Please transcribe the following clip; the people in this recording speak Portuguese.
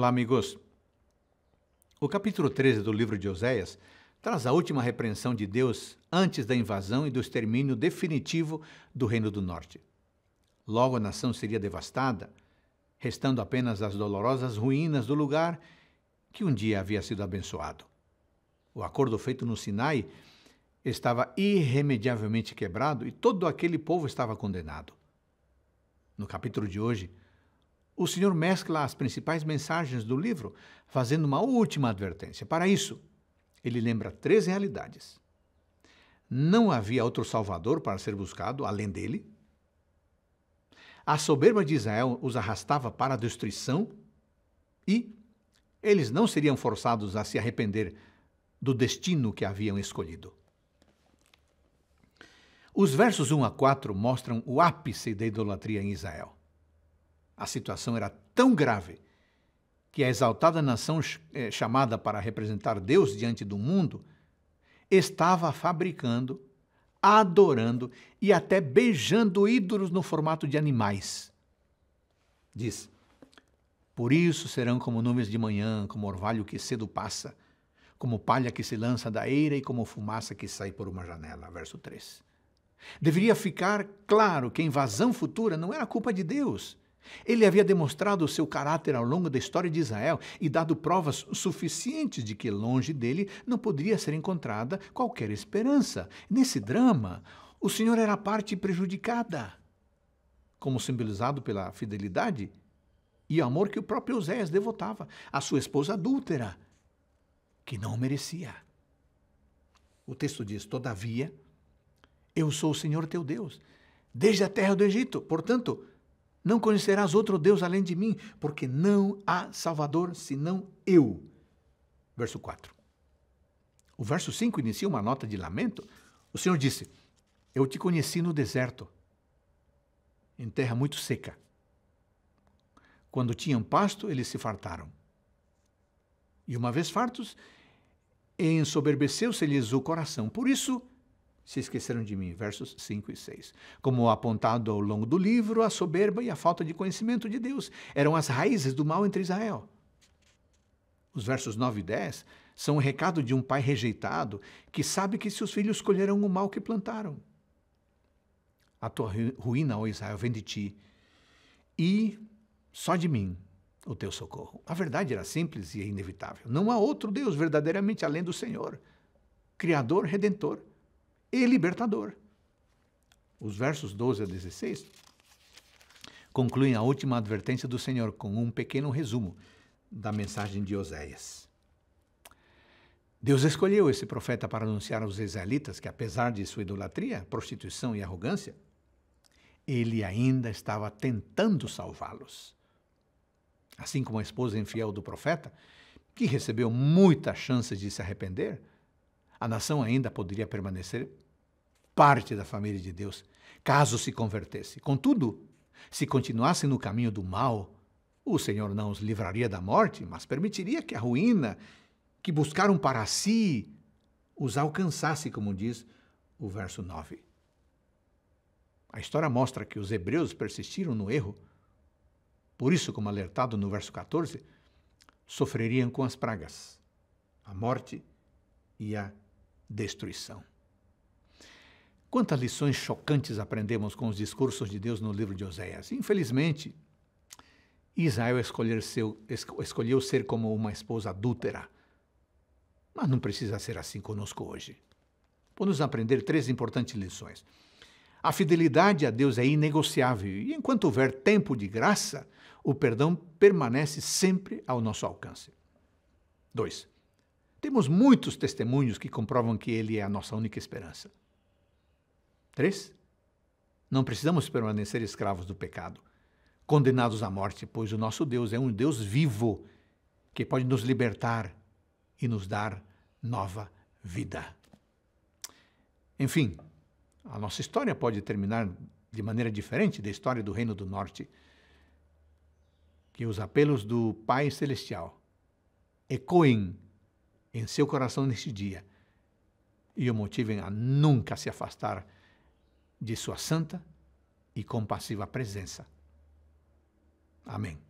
Olá, amigos. O capítulo 13 do livro de Oséias traz a última repreensão de Deus antes da invasão e do extermínio definitivo do Reino do Norte. Logo a nação seria devastada, restando apenas as dolorosas ruínas do lugar que um dia havia sido abençoado. O acordo feito no Sinai estava irremediavelmente quebrado e todo aquele povo estava condenado. No capítulo de hoje, o Senhor mescla as principais mensagens do livro, fazendo uma última advertência. Para isso, ele lembra três realidades. Não havia outro Salvador para ser buscado além dele. A soberba de Israel os arrastava para a destruição e eles não seriam forçados a se arrepender do destino que haviam escolhido. Os versos 1 a 4 mostram o ápice da idolatria em Israel. A situação era tão grave que a exaltada nação eh, chamada para representar Deus diante do mundo estava fabricando, adorando e até beijando ídolos no formato de animais. Diz: Por isso serão como nuvens de manhã, como orvalho que cedo passa, como palha que se lança da eira e como fumaça que sai por uma janela. Verso 3. Deveria ficar claro que a invasão futura não era culpa de Deus ele havia demonstrado o seu caráter ao longo da história de Israel e dado provas suficientes de que longe dele não poderia ser encontrada qualquer esperança. Nesse drama, o Senhor era a parte prejudicada, como simbolizado pela fidelidade e amor que o próprio Oséias devotava à sua esposa adúltera, que não merecia. O texto diz: Todavia, eu sou o Senhor teu Deus, desde a terra do Egito, portanto, não conhecerás outro Deus além de mim, porque não há Salvador senão eu. Verso 4. O verso 5 inicia uma nota de lamento. O Senhor disse: Eu te conheci no deserto, em terra muito seca. Quando tinham pasto, eles se fartaram. E uma vez fartos, ensoberbeceu-se-lhes o coração. Por isso, se esqueceram de mim. Versos 5 e 6. Como apontado ao longo do livro, a soberba e a falta de conhecimento de Deus eram as raízes do mal entre Israel. Os versos 9 e 10 são o um recado de um pai rejeitado que sabe que seus filhos colherão o mal que plantaram. A tua ruína, ó Israel, vem de ti, e só de mim o teu socorro. A verdade era simples e é inevitável. Não há outro Deus verdadeiramente além do Senhor, Criador, Redentor e libertador. Os versos 12 a 16 concluem a última advertência do Senhor com um pequeno resumo da mensagem de Oséias. Deus escolheu esse profeta para anunciar aos israelitas que, apesar de sua idolatria, prostituição e arrogância, ele ainda estava tentando salvá-los. Assim como a esposa infiel do profeta, que recebeu muitas chances de se arrepender, a nação ainda poderia permanecer parte da família de Deus, caso se convertesse. Contudo, se continuassem no caminho do mal, o Senhor não os livraria da morte, mas permitiria que a ruína que buscaram para si os alcançasse, como diz o verso 9. A história mostra que os hebreus persistiram no erro. Por isso, como alertado no verso 14, sofreriam com as pragas, a morte e a destruição. Quantas lições chocantes aprendemos com os discursos de Deus no livro de Oséias? Infelizmente, Israel escolher seu, escolheu ser como uma esposa adúltera. Mas não precisa ser assim conosco hoje. Vamos aprender três importantes lições. A fidelidade a Deus é inegociável e, enquanto houver tempo de graça, o perdão permanece sempre ao nosso alcance. 2. Temos muitos testemunhos que comprovam que Ele é a nossa única esperança. Três, não precisamos permanecer escravos do pecado, condenados à morte, pois o nosso Deus é um Deus vivo que pode nos libertar e nos dar nova vida. Enfim, a nossa história pode terminar de maneira diferente da história do Reino do Norte, que os apelos do Pai Celestial ecoem em seu coração neste dia e o motivem a é nunca se afastar de sua santa e compassiva presença. Amém.